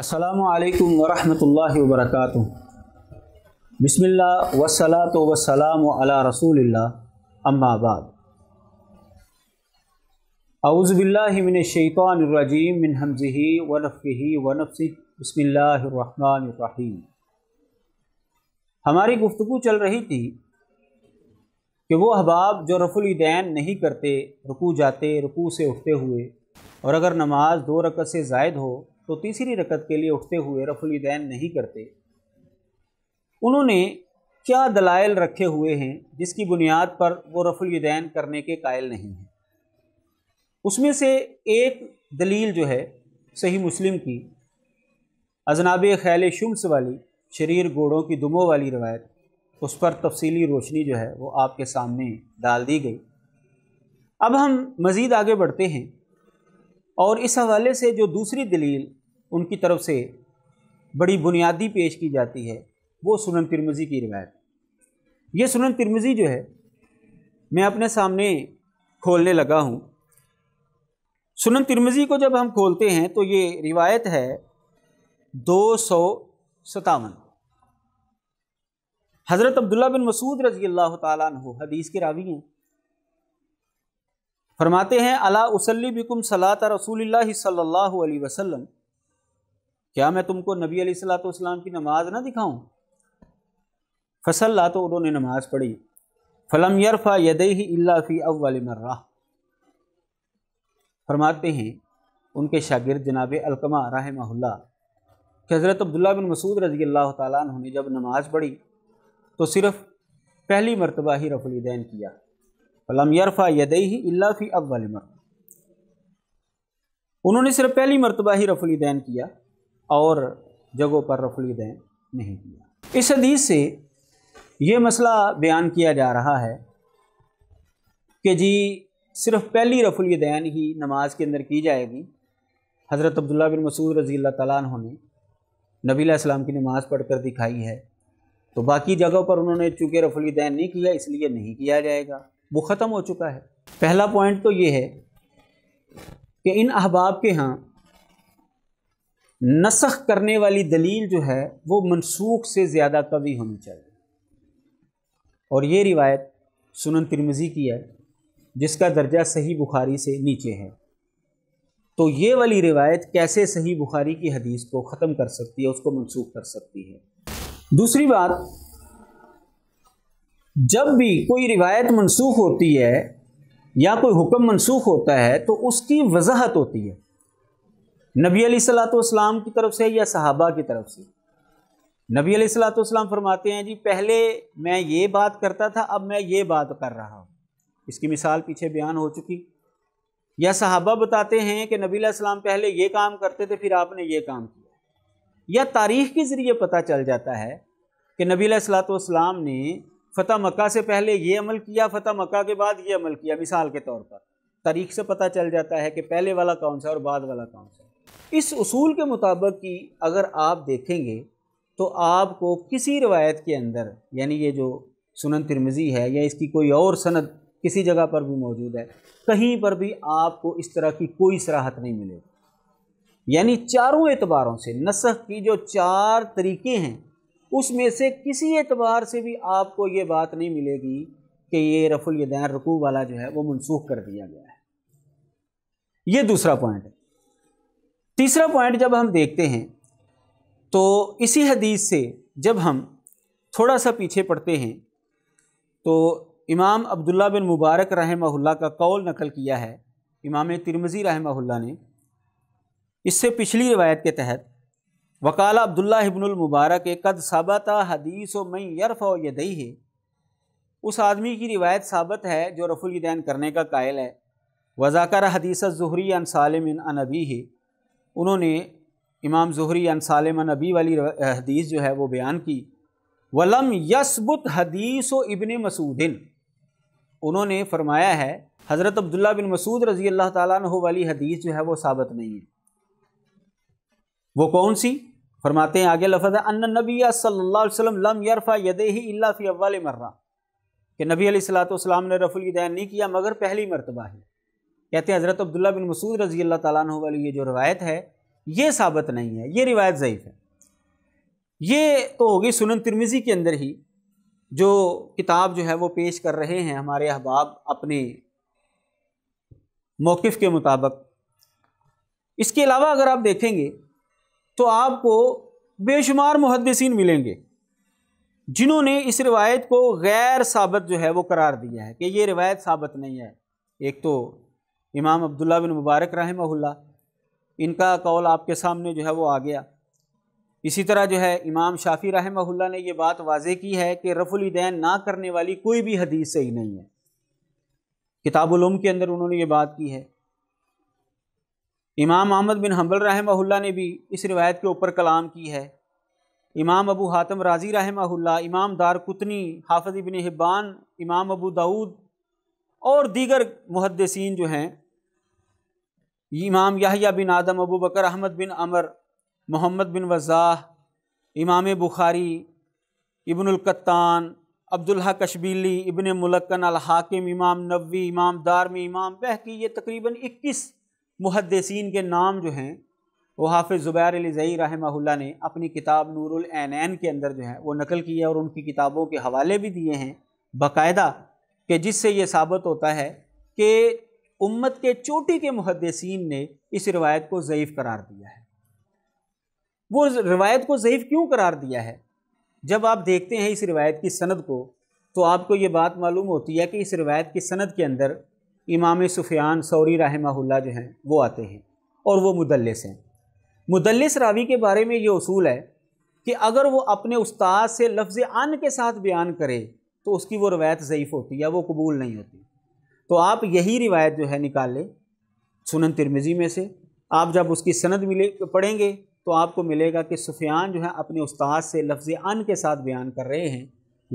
असलकम वरहमल वरक बसमिल्ल तो वसलाम अला रसूल अम्माबाद अउज़बिल्लिमिनशैतरजीम मिन हमज़ही वनफ़ी वनफ़ी बसमीम हमारी गुफ्तु चल रही थी कि वो अहबाब जो रफ़ुलदैन नहीं करते रुकू जाते रुकू से उठते हुए और अगर नमाज दो रकत से जायद हो तो तीसरी रकत के लिए उठते हुए रफुलदैन नहीं करते उन्होंने क्या दलाइल रखे हुए हैं जिसकी बुनियाद पर वो रफुलदैन करने के कायल नहीं हैं उसमें से एक दलील जो है सही मुस्लिम की अजनाब ख्याल शुम्स वाली शरीर घोड़ों की दुमों वाली रवायत उस पर तफसीली रोशनी जो है वो आपके सामने डाल दी गई अब हम मज़ीद आगे बढ़ते हैं और इस हवाले से जो दूसरी दलील उनकी तरफ से बड़ी बुनियादी पेश की जाती है वो सुनन तिरमजी की रिवायत ये सुनन तिरमजी जो है मैं अपने सामने खोलने लगा हूँ सुनन तिरमजी को जब हम खोलते हैं तो ये रिवायत है दो सौ सतावन हज़रत अब्दुल्ला बिन मसूद रजी अल्लाह तु हदीस के रावी हैं फरमाते हैं अला उसली बिकुम सलात रसूल सल्ला वसलम क्या मैं तुमको नबी अलीसलाम की नमाज ना दिखाऊं ला तो उन्होंने नमाज पढ़ी फलम यरफ़ा यदई अल्लाफ़ी अव्वल मर्रा फरमाते हैं उनके शागिर जनाब अलकमा रहा कि हज़रत अब्दुल्ला बिन मसूद रजी अल्लाह तुमने जब नमाज पढ़ी तो सिर्फ़ पहली मरतबा ही रफ़ुलदैन किया फलम यरफ़ा यदई अल्लाफ़ी अव्वल मर्रा उन्होंने सिर्फ पहली मरतबा ही रफ़ुलदैन किया और जगहों पर दें नहीं किया इस हदीस से ये मसला बयान किया जा रहा है कि जी सिर्फ पहली रफुल दैन ही नमाज के अंदर की जाएगी हज़रत अब्दुल्ला बिन मसूद रज़ी तैन ने नबीलाम की नमाज़ पढ़कर दिखाई है तो बाकी जगहों पर उन्होंने चूँकि रफुल दैन नहीं किया इसलिए नहीं किया जाएगा वो ख़त्म हो चुका है पहला पॉइंट तो ये है कि इन अहबाब के यहाँ नसख करने वाली दलील जो है वो मनसूख से ज़्यादा कवी होनी चाहिए और ये रिवायत सुनन तिरमजी की है जिसका दर्जा सही बुखारी से नीचे है तो ये वाली रिवायत कैसे सही बुखारी की हदीस को ख़त्म कर सकती है उसको मनसूख कर सकती है दूसरी बात जब भी कोई रिवायत मनसूख होती है या कोई हुक्म मनसूख होता है तो उसकी वजाहत होती है नबी सलाम की तरफ से या सहाबा की तरफ से नबी सलाम फरमाते हैं जी पहले मैं ये बात करता था अब मैं ये बात कर रहा हूँ इसकी मिसाल पीछे बयान हो चुकी या सहाबा बताते हैं कि नबी सलाम पहले ये काम करते थे फिर आपने ये काम किया या तारीख़ के ज़रिए पता चल जाता है कि नबी सलाम ने फ़तः मक्का से पहले ये अमल किया फ़तह मक्का के बाद ये अमल किया मिसाल के तौर पर तारीख से पता चल जाता है कि पहले वाला कौन सा और बाद वाला कौन सा इस उसूल के मुताबिक कि अगर आप देखेंगे तो आपको किसी रवायत के अंदर यानी ये जो सुनन तिरमिजी है या इसकी कोई और सनद किसी जगह पर भी मौजूद है कहीं पर भी आपको इस तरह की कोई सराहत नहीं मिलेगी यानी चारों एतबारों से नसख की जो चार तरीके हैं उसमें से किसी एतबार से भी आपको ये बात नहीं मिलेगी कि ये रफुल यदैन रकू वाला जो है वो मनसूख कर दिया गया है ये दूसरा पॉइंट है तीसरा पॉइंट जब हम देखते हैं तो इसी हदीस से जब हम थोड़ा सा पीछे पढ़ते हैं तो इमाम अब्दुल्ला बिन मुबारक रहमहुल्ला का कौल नकल किया है इमाम तिरमज़ी रहमहुल्ला ने इससे पिछली रिवायत के तहत वकाला अब्दुल्ला इबनुल मुबारक कद साबता हदीस व मई यरफ़ यदई है उस आदमी की रिवायत साबित है जो रफ़ुलदैन करने का कायल है वजाकर हदीस ज़ुहरी अन सालिम अन अबी है उन्होंने इमाम जहरी अन सालमन नबी वाली हदीस जो है वो बयान की वलम यसबुत हदीस व इबन मसूदिन उन्होंने फरमाया है हज़रत अब्दुल्ला बिन मसूद रज़ी अल्लाह तु वाली हदीस जो है वो साबित नहीं है वो कौन सी फरमाते हैं आगे लफज है अन नबी सल्लम लम यरफ़ा यदे ही अल्ला अव्वाल मर्रा कि नबी सलाम ने रफ़ुल नहीं किया मगर पहली मरतबा ही कहते हैं हज़रत अब्दुल्ला बिन मसूद रजी अल्लाह तैन वाली ये जो रवायत है ये साबित नहीं है ये रिवायत ज़यीफ़ है ये तो होगी सुनन तिरमिज़ी के अंदर ही जो किताब जो है वो पेश कर रहे हैं हमारे अहबाब अपने मौक़ के मुताबिक इसके अलावा अगर आप देखेंगे तो आपको बेशुमार मुहदसिन मिलेंगे जिन्होंने इस रिवायत को गैर साबित जो है वो करार दिया है कि ये रिवायत साबित नहीं है एक तो इमाम अब्दुल्ला बिन मुबारक रहमहुल्ला इनका कौल आपके सामने जो है वो आ गया इसी तरह जो है इमाम शाफ़ी रहमहुल्ला ने यह बात वाजे की है कि रफ़ुलदैन ना करने वाली कोई भी हदीस सही नहीं है किताबुलम के अंदर उन्होंने ये बात की है इमाम अहमद बिन हम्बल रहमहुल्ला ने भी इस रिवायत के ऊपर कलाम की है इमाम अबू हातम राजी रहमहुल्ला इमाम दार कुतनी हाफज इबन हिब्बान इमाम अबू दाऊद और दीगर मुहदसिन जो हैं इमाम याहिया बिन आदम अबू बकर अहमद बिन अमर मोहम्मद बिन वज़ाह इमाम बुखारी इबन इबनकत्तान अब्दुल्हा कशबीली इबन मुलक्कन हाकिम इमाम नबी इमाम दारमी इमाम बहकी ये तकरीबन इक्कीस मुहदसिन के नाम जो हैं वो हाफिज़ ज़ुबैर अलज़ई रहा ने अपनी किताब नूरुल के अंदर जो है वो नकल की है और उनकी किताबों के हवाले भी दिए हैं बाकायदा कि जिससे ये साबित होता है कि उम्मत के चोटी के मुहदसिन ने इस रिवायत को ज़यीफ़ करार दिया है वो रिवायत को ज़यीफ़ क्यों करार दिया है जब आप देखते हैं इस रिवायत की सनद को तो आपको ये बात मालूम होती है कि इस रिवायत की सनद के अंदर इमाम सुफियान सौरी रहमहुल्ला जो हैं वो आते हैं और वो मुदलस हैं मुदलस रावी के बारे में ये असूल है कि अगर वो अपने उस्ताद से लफ्ज़ अन के साथ बयान करे तो उसकी वो रवायत ज़यीफ़ होती या वो कबूल नहीं होती तो आप यही रिवायत जो है निकालें सुनन तिरमिज़ी में से आप जब उसकी सनद मिले पढ़ेंगे तो आपको मिलेगा कि सुफियान जो है अपने उस्ताद से लफ्ज़ अन के साथ बयान कर रहे हैं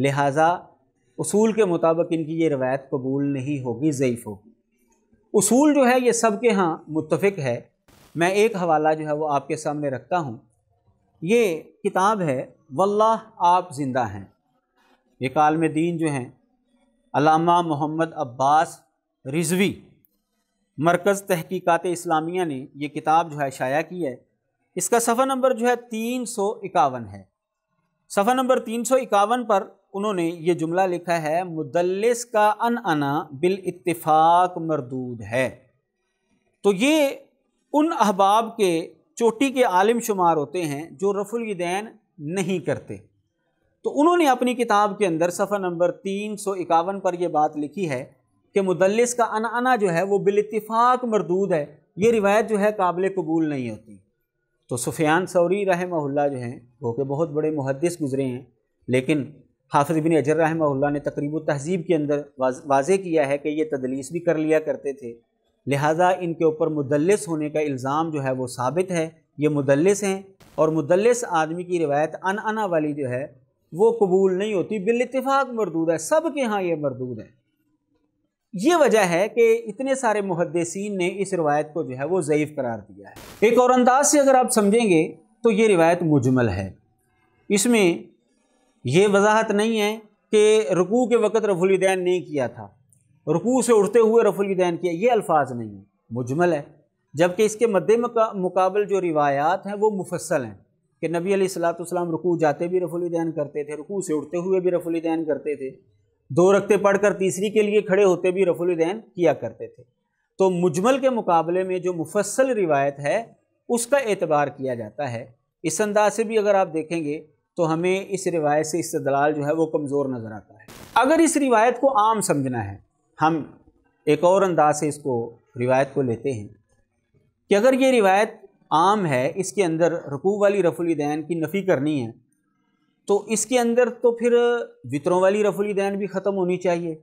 लिहाजा उसूल के मुताबिक इनकी ये रवायत कबूल नहीं होगी ज़यीफ़ होगी उसूल जो है ये सब के यहाँ मुतफ़ है मैं एक हवाला जो है वो आपके सामने रखता हूँ ये किताब है वल्लाह आप ज़िंदा हैं एक आलम दीन जो हैं अलामा मोहम्मद अब्बास रिजवी मरकज़ तहकीक़ात इस्लामिया ने यह किताब जो है शाया की है इसका सफ़ा नंबर जो है तीन सौ इक्यावन है सफ़ा नंबर तीन सौ इक्यावन पर उन्होंने ये जुमला लिखा है मुदलस का अन अना बिल इतफाक मरदूद है तो ये उन अहबाब के चोटी के आलिम शुमार होते हैं जो रफुलदैन नहीं करते तो उन्होंने अपनी किताब के अंदर सफ़र नंबर तीन सौ इक्यावन पर यह बात लिखी है कि मुदलस का अनाना जो है वो बिलतफाक मरदूद है ये रिवायत जो है काबिल कबूल नहीं होती तो सुफियान सौरी रहमल्ला जो हैं वो के बहुत बड़े मुहदस गुज़रे हैं लेकिन हाफिज बिन अजर रहमल्ला ने तकरीब तहजीब के अंदर वाज, वाजे किया है कि ये तदलीस भी कर लिया करते थे लिहाजा इनके ऊपर मुदलस होने का इल्ज़ाम जो है वो साबित है ये मुदलस हैं और मुदलस आदमी की रिवायत अन अना वाली जो है वो कबूल नहीं होती बिल इतफाक़ मरदूद है सब के यहाँ ये मरदूद है ये वजह है कि इतने सारे मुहदसिन ने इस रिवायत को जो है वो ज़यीफ़ करार दिया है एक और अंदाज से अगर आप समझेंगे तो ये रिवायत मुजमल है इसमें ये वजाहत नहीं है कि रुकू के वक़्त रफुलदैन नहीं किया था रुकू से उठते हुए रफुलदैन किया ये अल्फाज नहीं है मुजमल है जबकि इसके मद्द मुकाबल जो रिवायात हैं वो मुफसल हैं कि नबी सलाम रुकू जाते भी दैन करते थे रुकू से उठते हुए भी दैन करते थे दो रखते पढ़कर तीसरी के लिए खड़े होते भी दैन किया करते थे तो मुजमल के मुकाबले में जो मुफसल रिवायत है उसका एतबार किया जाता है इस अंदाज से भी अगर आप देखेंगे तो हमें इस रिवायत से इस्तलाल जो है वो कमज़ोर नज़र आता है अगर इस रिवायत को आम समझना है हम एक और अंदाज से इसको रिवायत को लेते हैं कि अगर ये रिवायत आम है इसके अंदर रकू वाली रफुल दैन की नफ़ी करनी है तो इसके अंदर तो फिर वितरों वाली रफुल दैन भी ख़त्म होनी चाहिए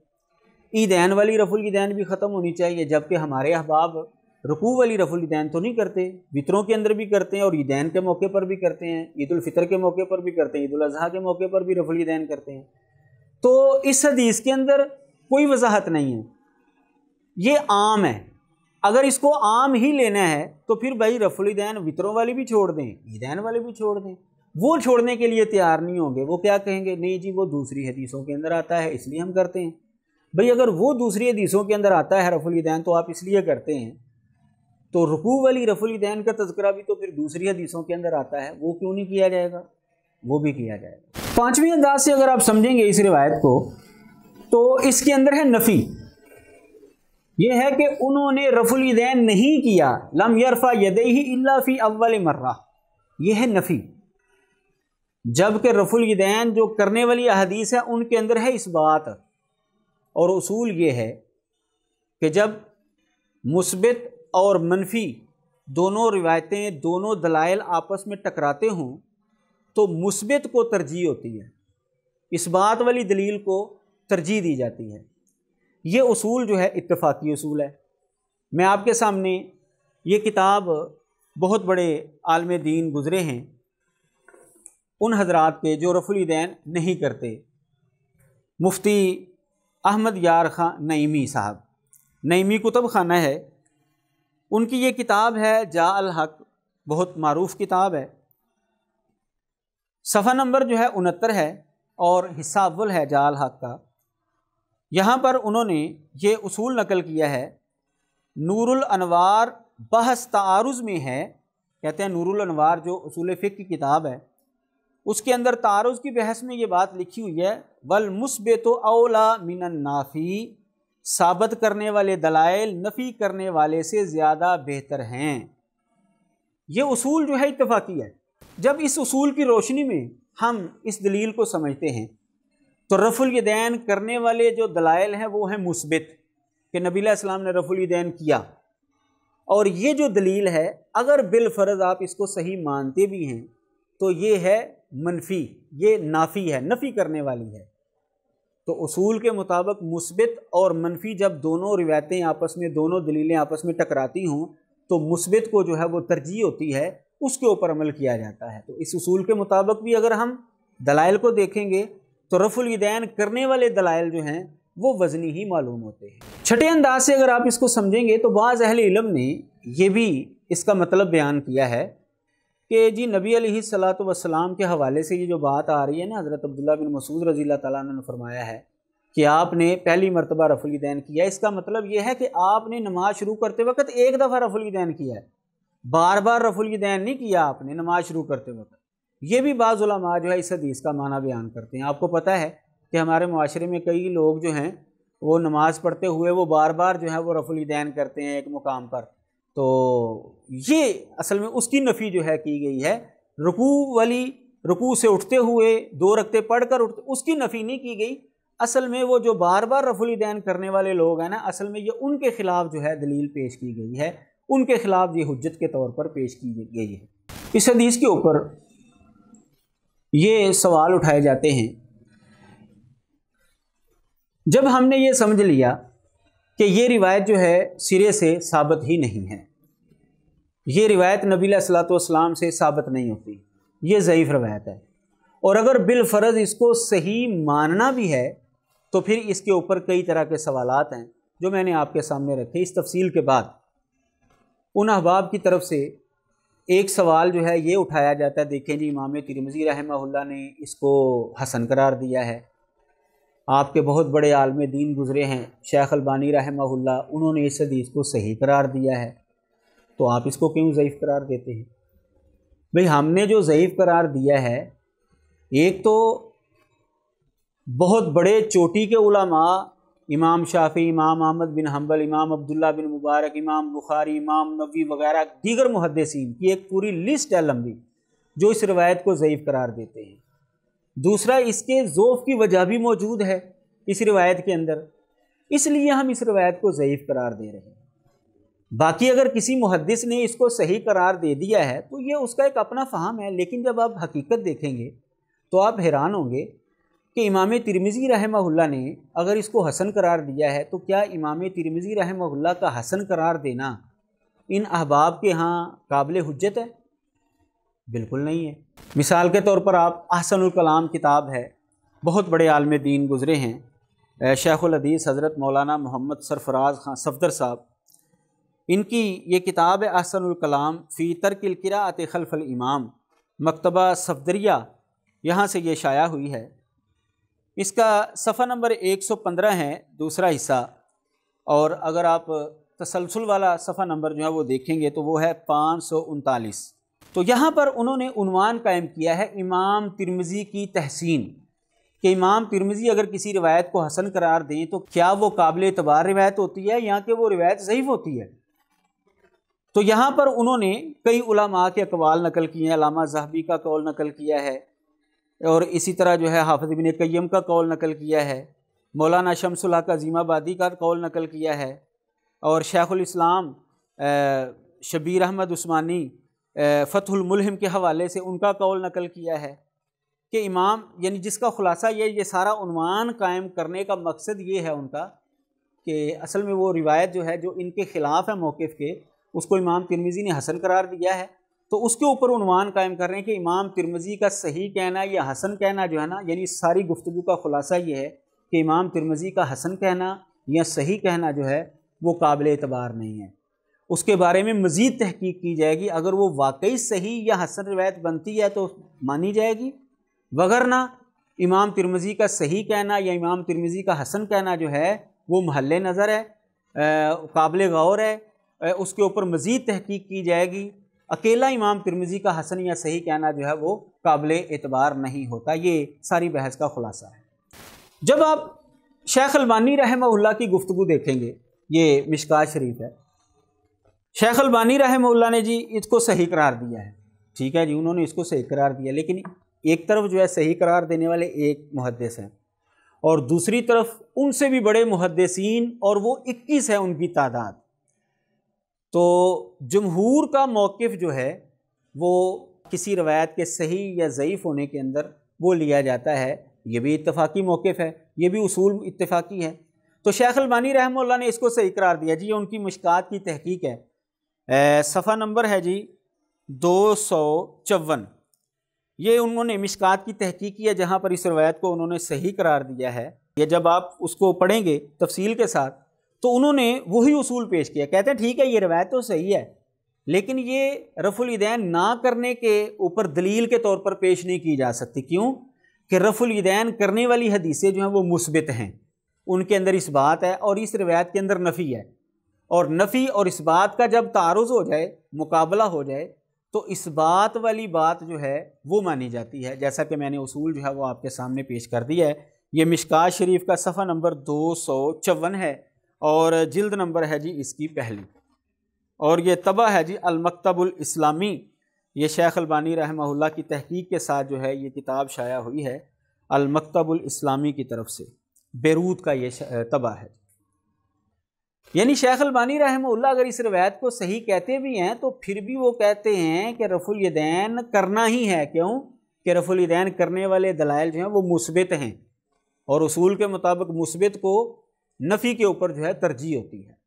ईदैन वाली रफुल दैन भी ख़त्म होनी चाहिए जबकि हमारे अहबाब रकू वाली रफुल दैन तो नहीं करते वितरों के अंदर भी करते हैं और ईदैन के मौके पर भी करते हैं ईदालफ़ितर के मौके पर भी करते हैं ईदाजी के मौके पर भी रफुल दैन करते हैं तो इस हदीस के अंदर कोई वजाहत नहीं है ये आम है अगर इसको आम ही लेना है तो फिर भाई रफुल दैन वितरों वाली भी छोड़ दें ईदैन वाले भी छोड़ दें वो छोड़ने के लिए तैयार नहीं होंगे वो क्या कहेंगे नहीं जी वो दूसरी हदीसों के अंदर आता है इसलिए हम करते हैं भाई अगर वो दूसरी हदीसों के अंदर आता है रफुल दैन तो आप इसलिए करते हैं तो रुकू वाली रफुल दैन का तस्करा भी तो फिर दूसरी हदीसों के अंदर आता है वो क्यों नहीं किया जाएगा वो भी किया जाएगा पाँचवीं अंदाज से अगर आप समझेंगे इस रिवायत को तो इसके अंदर है नफ़ी यह है कि उन्होंने रफुलदैन नहीं किया लम यरफा यदे ही अल्ला फ़ी अव्वल मर्रा यह है नफ़ी जबकि रफुलदैन जो करने वाली अहदीस है उनके अंदर है इस बात और असूल ये है कि जब मुस्बित और मनफी दोनों रिवायतें दोनों दलाइल आपस में टकराते हों तो मुस्बित को तरजीह होती है इस बात वाली दलील को तरजीह दी जाती है ये असूल जो है इतफाक़ी असूल है मैं आपके सामने ये किताब बहुत बड़े आलम दीन गुज़रे हैं उन हजरात के जो रफुलदैन नहीं करते मुफ्ती अहमद यार खां नईमी साहब नईमी कुतुब खाना है उनकी ये किताब है जा अल हक बहुत मरूफ किताब है सफ़ा नंबर जो है उनहत्तर है और हिस्सा अव्वल है अल हक का यहाँ पर उन्होंने ये उसूल नकल किया है नूरुल अनवार बहस तारुज़ में है कहते हैं नूरुल अनवार जो असूल फ़िक की किताब है उसके अंदर तारुज़ की बहस में ये बात लिखी हुई है वल तो अवला मिन नाफ़ी साबित करने वाले दलाइल नफ़ी करने वाले से ज़्यादा बेहतर हैं ये उसूल जो है इतफाक़ी है जब इस उसूल की रोशनी में हम इस दलील को समझते हैं तो रफ़ुलदैन करने वाले जो दलाइल हैं वो हैं मुस्बित कि नबी सलाम ने रफ़ुलदैन किया और ये जो दलील है अगर बिलफ़र्ज़ आप इसको सही मानते भी हैं तो ये है मनफी ये नाफी है नफ़ी करने वाली है तो उसूल के मुताबिक मुस्बित और मनफी जब दोनों रिवायतें आपस में दोनों दलीलें आपस में टकराती हों तो मुस्बित को जो है वो तरजीह होती है उसके ऊपर अमल किया जाता है तो इस उसूल के मुताबिक भी अगर हम दलाइल को देखेंगे तो रफ़ुलविदैन करने वाले दलाइल जो हैं वो वज़नी ही मालूम होते हैं छठे अंदाज से अगर आप इसको समझेंगे तो बाज़ अहल इलम ने यह भी इसका मतलब बयान किया है कि जी नबी सलात वसलाम के हवाले से ये जो बात आ रही है ना हज़रत अब्दुल्ला बिन मसूद रज़ी तला ने फरमाया है कि आपने पहली मरतबा रफ़ुलदैन किया इसका मतलब यह है कि आपने नमाज़ शुरू करते वक्त एक दफ़ा रफ़ुलदैन किया है बार बार रफ़ुलदैन नहीं किया आपने नमाज़ शुरू करते वक्त ये भी बाज़ जो है इस हदीस का माना बयान करते हैं आपको पता है कि हमारे माशरे में कई लोग जो हैं वो नमाज़ पढ़ते हुए वो बार बार जो है वो रफ़ुलदैन करते हैं एक मुकाम पर तो ये असल में उसकी नफ़ी जो है की गई है रुकू वाली रुकू से उठते हुए दो रखते पढ़ कर उठते उसकी नफ़ी नहीं की गई असल में वो जो बार बार रफुलदैन करने वाले लोग हैं ना असल में ये उनके ख़िलाफ़ जो है दलील पेश की गई है उनके ख़िलाफ़ ये हजत के तौर पर पेश की गई है इस हदीस के ऊपर ये सवाल उठाए जाते हैं जब हमने ये समझ लिया कि ये रिवायत जो है सिरे से साबित ही नहीं है ये रिवायत नबी सलाम से साबित नहीं होती ये ज़यीफ़ रवायत है और अगर बिलफ़र्ज़ इसको सही मानना भी है तो फिर इसके ऊपर कई तरह के सवाल हैं जो मैंने आपके सामने रखे इस तफसील के बाद उन अहबाब की तरफ से एक सवाल जो है ये उठाया जाता है देखें जी इमाम तिरमजी रहमहुल्ला ने इसको हसन करार दिया है आपके बहुत बड़े आलम दीन गुज़रे हैं शेख अलबानी रहमहुल्ला उन्होंने इस हदीस को सही करार दिया है तो आप इसको क्यों ज़यीफ़ करार देते हैं भाई हमने जो ज़यीफ़ करार दिया है एक तो बहुत बड़े चोटी के उलमा इमाम शाफ़ी इमाम अहमद बिन हम्बल इमाम अब्दुल्ला बिन मुबारक इमाम बुखारी इमाम नबी वगैरह दीगर मुहदसिन की एक पूरी लिस्ट है लंबी जो इस रवायत को ज़यीफ़ करार देते हैं दूसरा इसके ज़ोफ़ की वजह भी मौजूद है इस रवायत के अंदर इसलिए हम इस रवायत को ज़यीफ़ करार दे रहे हैं बाकी अगर किसी मुहदस ने इसको सही करार दे दिया है तो ये उसका एक अपना फ़हम है लेकिन जब आप हकीकत देखेंगे तो आप हैरान होंगे कि इमाम तिरमिज़ी रहमहुल्ला ने अगर इसको हसन करार दिया है तो क्या इमाम तिरमिज़ी रहमहुल्ला का हसन करार देना इन अहबाब के यहाँ काबिल हजत है बिल्कुल नहीं है मिसाल के तौर पर आप अहसनकलाम किताब है बहुत बड़े आलम दीन गुज़रे हैं शेखुलदीस हज़रत मौलाना मोहम्मद सरफराज खां सफदर साहब इनकी ये किताब है अहसनकलाम फ़ी तरकिल किरात खलफल इमाम मकतबा सफदरिया यहाँ से ये शाया हुई है इसका सफ़ा नंबर 115 है दूसरा हिस्सा और अगर आप तसलसल वाला सफ़ा नंबर जो है वो देखेंगे तो वो है पाँच तो यहाँ पर उन्होंने उनवान कायम किया है इमाम तिरमज़ी की तहसीन कि इमाम तिरमिज़ी अगर किसी रिवायत को हसन करार दें तो क्या वो काबिल एतबार रिवायत होती है या कि वो रिवायत ज़यीफ़ होती है तो यहाँ पर उन्होंने कई उलमा के अकवाल नकल किए हैं अलामा जहबी का कौल नकल किया है और इसी तरह जो है हाफिज़ बिन कैम का कौल नकल किया है मौलाना शमसुल्ला ज़ीमाबादी का कौल नकल किया है और शेख़ुलस्लाम शबीर अहमद उस्मानी फ़तहमलहम के हवाले से उनका कौल नकल किया है कि इमाम यानी जिसका ख़ुलासा ये ये सारा उनवान कायम करने का मकसद ये है उनका कि असल में वो रिवायत जो है जो इनके ख़िलाफ़ है मौक़ के उसको इमाम तिरमिज़ी ने हसन करार दिया है तो उसके ऊपर उनवान कायम कर रहे हैं कि इमाम तिरमजी का सही कहना या हसन कहना जो है ना यानी सारी गुफ्तु का ख़ुलासा ये है कि इमाम तिरमजी का हसन कहना या सही कहना जो है वो काबिल एतबार नहीं है उसके बारे में मज़ीद तहकीक की जाएगी अगर वो वाकई सही या हसन रवायत बनती है तो मानी जाएगी वगरना इमाम तिरमजी का सही कहना या इमाम तिरमजी का हसन कहना जो है वो महल नज़र है काबिल गौर है उसके ऊपर मज़ीद तहकीक की जाएगी अकेला इमाम तिरमिज़ी का हसन या सही कहना जो है वो काबिल एतबार नहीं होता ये सारी बहस का ख़ुलासा है जब आप शेख अलबानी रहमल्ला की गुफ्तु देखेंगे ये मिशका शरीफ है शेख अलबानी रहमल्ला ने जी इसको सही करार दिया है ठीक है जी उन्होंने इसको सही करार दिया लेकिन एक तरफ जो है सही करार देने वाले एक मुहदस हैं और दूसरी तरफ उनसे भी बड़े मुहदसिन और वो इक्कीस है उनकी तादाद तो जमहूर का मौक़ जो है वो किसी रवायत के सही या ज़यीफ़ होने के अंदर वो लिया जाता है ये भी इतफ़ाक़ी मौक़ है ये भी असूल इतफ़ाक़ी है तो शेख अलबानी रहमल्ला ने इसको सही करार दिया जी उनकी मुश्कात की तहकीक है सफ़ा नंबर है जी दो सौ चौवन ये उन्होंने मिशकात की तहकीक की है जहाँ पर इस रवायत को उन्होंने सही करार दिया है या जब आप उसको पढ़ेंगे तफसील के साथ तो उन्होंने वही उसूल पेश किया कहते हैं ठीक है ये रवायत तो सही है लेकिन ये रफ़ुलदैन ना करने के ऊपर दलील के तौर पर पेश नहीं की जा सकती क्यों कि रफ़ुलदैन करने वाली हदीसें जो हैं वो मुस्बित हैं उनके अंदर इस बात है और इस रवायत के अंदर नफ़ी है और नफ़ी और इस बात का जब तारज़ हो जाए मुकाबला हो जाए तो इस बात वाली बात जो है वो मानी जाती है जैसा कि मैंने उसूल जो है वो आपके सामने पेश कर दिया है ये मिशका शरीफ का सफ़ा नंबर दो सौ चौवन है और जिल्द नंबर है जी इसकी पहली और ये तबा है जी अलमकतबल इस्लामी ये शेख अलबानी रहमहुल्ला की तहकीक के साथ जो है ये किताब शाया हुई है अलमकतबल इस्लामी की तरफ से बेरूत का ये तबा है यानी शेख अलबानी रहमहुल्ला अगर इस रवायत को सही कहते भी हैं तो फिर भी वो कहते हैं कि रफुल यदैन करना ही है क्यों कि रफुल यदैन करने वाले दलाइल जो हैं वो मुस्बित हैं और उसूल के मुताबिक मुस्बित को नफ़ी के ऊपर जो है तरजीह होती है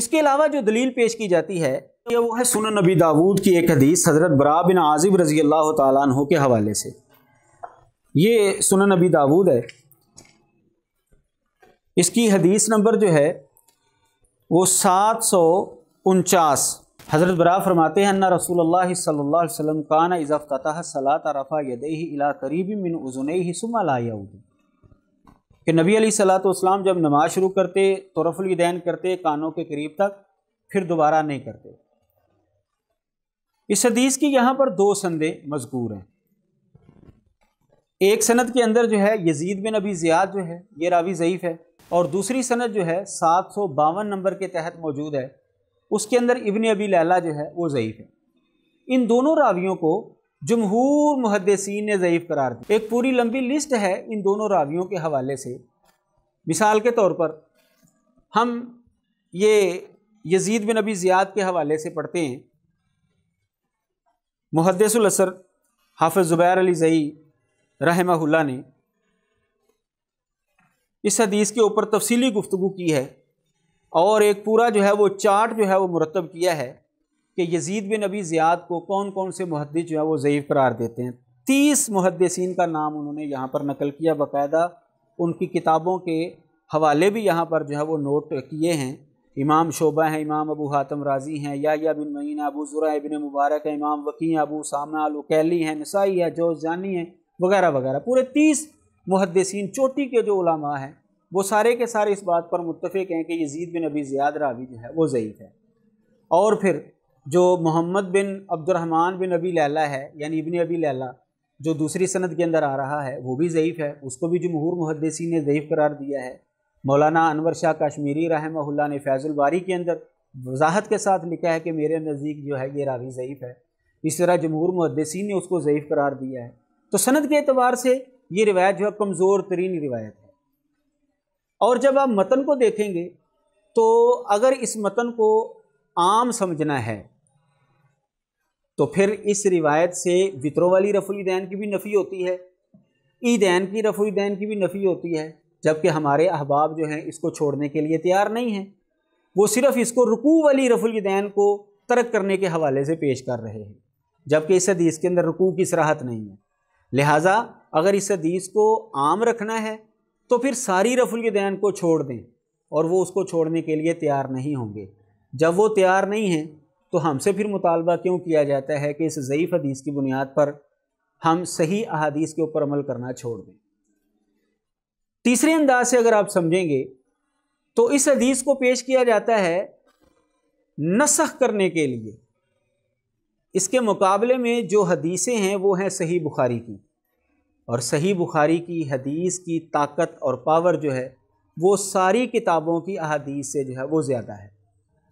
इसके अलावा जो दलील पेश की जाती है ये वो है सुन नबी दाऊद की एक हदीस हज़रत बरा बिन आजिब रज़ी अल्लाह तु के हवाले से ये सुन नबी दाऊद है इसकी हदीस नंबर जो है वो सात सौ उनचास हज़रत बरा फरमाते हैं अन्ना रसूल अल्लाह सल्लल्लाहु अलैहि वसल्लम काना सलात रफ़ा यदई इला करीबी मिन उज़ुन ही सुमा लायाउदी कि नबी अली सलाम जब नमाज शुरू करते तो रफ़ुलदैन करते कानों के करीब तक फिर दोबारा नहीं करते इस हदीस की यहाँ पर दो संदे मजकूर हैं एक सनत के अंदर जो है यजीद बिन अभी ज़ियाद जो है ये रावी ज़यीफ़ है और दूसरी सनत जो है सात सौ बावन नंबर के तहत मौजूद है उसके अंदर इबन अबी लैला जो है वो ज़यीफ़ है इन दोनों रावियों को जमहूर मुहदसिन ने ज़यीफ़ करार दिया एक पूरी लंबी लिस्ट है इन दोनों रावियों के हवाले से मिसाल के तौर पर हम ये यजीद बिन नबी ज़ियाद के हवाले से पढ़ते हैं मुहदसर हाफ़ ज़ुबैर अली ज़ई रहमहुल्ला ने इस हदीस के ऊपर तफसीली गुफ्तु की है और एक पूरा जो है वो चार्ट जो है वो मुरतब किया है कि यजीद बिन अभी ज़ियाद को कौन कौन से मुहदस जो है वो ज़यीफ़ करार देते हैं तीस मुहदसिन का नाम उन्होंने यहाँ पर नकल किया बाकायदा उनकी किताबों के हवाले भी यहाँ पर जो है वो नोट किए हैं इमाम शोबा हैं इमाम अबू हातम राजी हैं या, या बिन महीना अबू ज़ुरा बिन मुबारक है इमाम वकी अबू सामना अलकैली हैं नसाई है जो जानी हैं वगैरह वगैरह पूरे तीस मुहदसिन चोटी के जो उलमा हैं वो सारे के सारे इस बात पर मुतफ़ हैं कि यजीद बिन अबी ज़ियाद रावी जो है वो ज़यीफ़ है और फिर जो मोहम्मद बिन अब्दुलरहमान बिन अबी लैला है यानी इबन अबी लैला जो दूसरी सनद के अंदर आ रहा है वो भी ज़यीफ़ है उसको भी जमहूर मुहदसी ने ज़यीफ़ करार दिया है मौलाना अनवर शाह कश्मीरी रहमहुल्ला ने फैज़ुलबारी के अंदर वजाहत के साथ लिखा है कि मेरे नज़दीक जो है ये रावी ज़यीफ़ है इस तरह जमहूर मुहदसी ने उसको ज़यीफ़ करार दिया है तो सनद के अतबार से ये रिवायत जो है कमज़ोर तरीन रिवायत है और जब आप मतन को देखेंगे तो अगर इस मतन को आम समझना है तो फिर इस रिवायत से वितरों वाली रफुल दैन की भी नफ़ी होती है ईदैन की रफुल दैन की भी नफ़ी होती है जबकि हमारे अहबाब जो हैं इसको छोड़ने के लिए तैयार नहीं हैं वो सिर्फ़ इसको रुकू वाली रफुल दैन को तर्क करने के हवाले से पेश कर रहे हैं जबकि इस हदीस के अंदर रुकू की सराहत नहीं है लिहाजा अगर इस हदीस को आम रखना है तो फिर सारी रफुल दैन को छोड़ दें और वो उसको छोड़ने के लिए तैयार नहीं होंगे जब वो तैयार नहीं है तो हमसे फिर मुतालबा क्यों किया जाता है कि इस ज़यीफ़ हदीस की बुनियाद पर हम सही अहादीस के ऊपर अमल करना छोड़ दें तीसरे अंदाज से अगर आप समझेंगे तो इस हदीस को पेश किया जाता है नसख करने के लिए इसके मुकाबले में जो हदीसें हैं वो हैं सही बुखारी की और सही बुखारी की हदीस की ताकत और पावर जो है वो सारी किताबों की अहादीस से जो है वो ज़्यादा है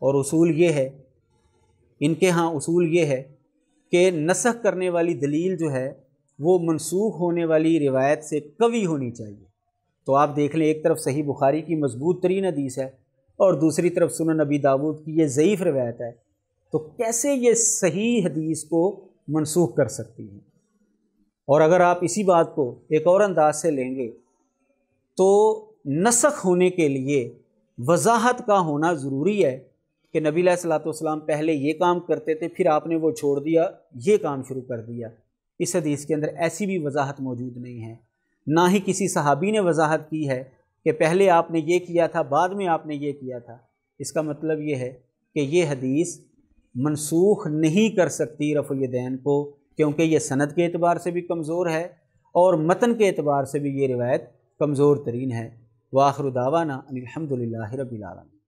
और उसूल ये है इनके यहाँ उसूल ये है कि नसख करने वाली दलील जो है वो मनसूख होने वाली रिवायत से कवी होनी चाहिए तो आप देख लें एक तरफ सही बुखारी की मजबूत तरीन हदीस है और दूसरी तरफ सुन नबी दाऊद की ये ज़यीफ़ रिवायत है तो कैसे ये सही हदीस को मनसूख कर सकती है और अगर आप इसी बात को एक और अंदाज से लेंगे तो नसख होने के लिए वजाहत का होना ज़रूरी है कि नबी सलाम पहले ये काम करते थे फिर आपने वो छोड़ दिया ये काम शुरू कर दिया इस हदीस के अंदर ऐसी भी वजाहत मौजूद नहीं है ना ही किसी सहाबी ने वजाहत की है कि पहले आपने ये किया था बाद में आपने ये किया था इसका मतलब ये है कि ये हदीस मनसूख नहीं कर सकती रफ़ुलदैन को क्योंकि ये सनत के अतबार से भी कमज़ोर है और मतन के अतबार से भी ये रिवायत कमज़ोर तरीन है वाखरुदावाना अलहमदिल्ला रबीआलम